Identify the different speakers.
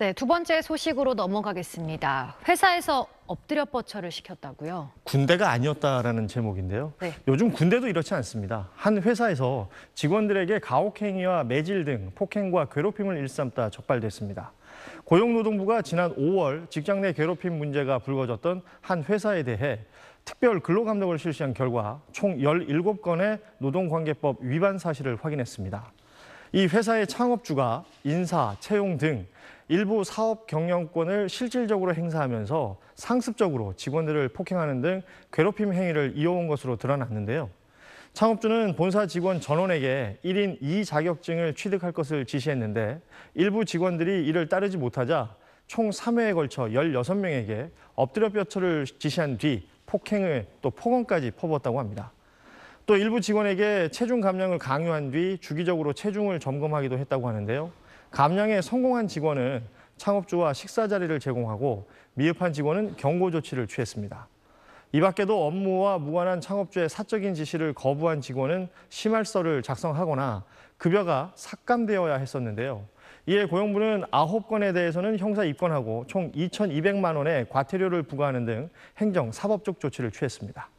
Speaker 1: 네, 두 번째 소식으로 넘어가겠습니다. 회사에서 엎드려 뻗쳐를 시켰다고요? 군대가 아니었다라는 제목인데요. 네. 요즘 군대도 이렇지 않습니다. 한 회사에서 직원들에게 가혹행위와 매질 등 폭행과 괴롭힘을 일삼다 적발됐습니다. 고용노동부가 지난 5월 직장 내 괴롭힘 문제가 불거졌던 한 회사에 대해 특별 근로감독을 실시한 결과 총 17건의 노동관계법 위반 사실을 확인했습니다. 이 회사의 창업주가 인사, 채용 등 일부 사업 경영권을 실질적으로 행사하면서 상습적으로 직원들을 폭행하는 등 괴롭힘 행위를 이어온 것으로 드러났는데요. 창업주는 본사 직원 전원에게 1인 2 자격증을 취득할 것을 지시했는데 일부 직원들이 이를 따르지 못하자 총 3회에 걸쳐 16명에게 엎드려 뼈쳐를 지시한 뒤 폭행을 또 폭언까지 퍼부었다고 합니다. 또 일부 직원에게 체중 감량을 강요한 뒤 주기적으로 체중을 점검하기도 했다고 하는데요. 감량에 성공한 직원은 창업주와 식사 자리를 제공하고 미흡한 직원은 경고 조치를 취했습니다. 이 밖에도 업무와 무관한 창업주의 사적인 지시를 거부한 직원은 심할서를 작성하거나 급여가 삭감되어야 했었는데요. 이에 고용부는 9건에 대해서는 형사 입건하고 총 2,200만 원의 과태료를 부과하는 등 행정 사법적 조치를 취했습니다.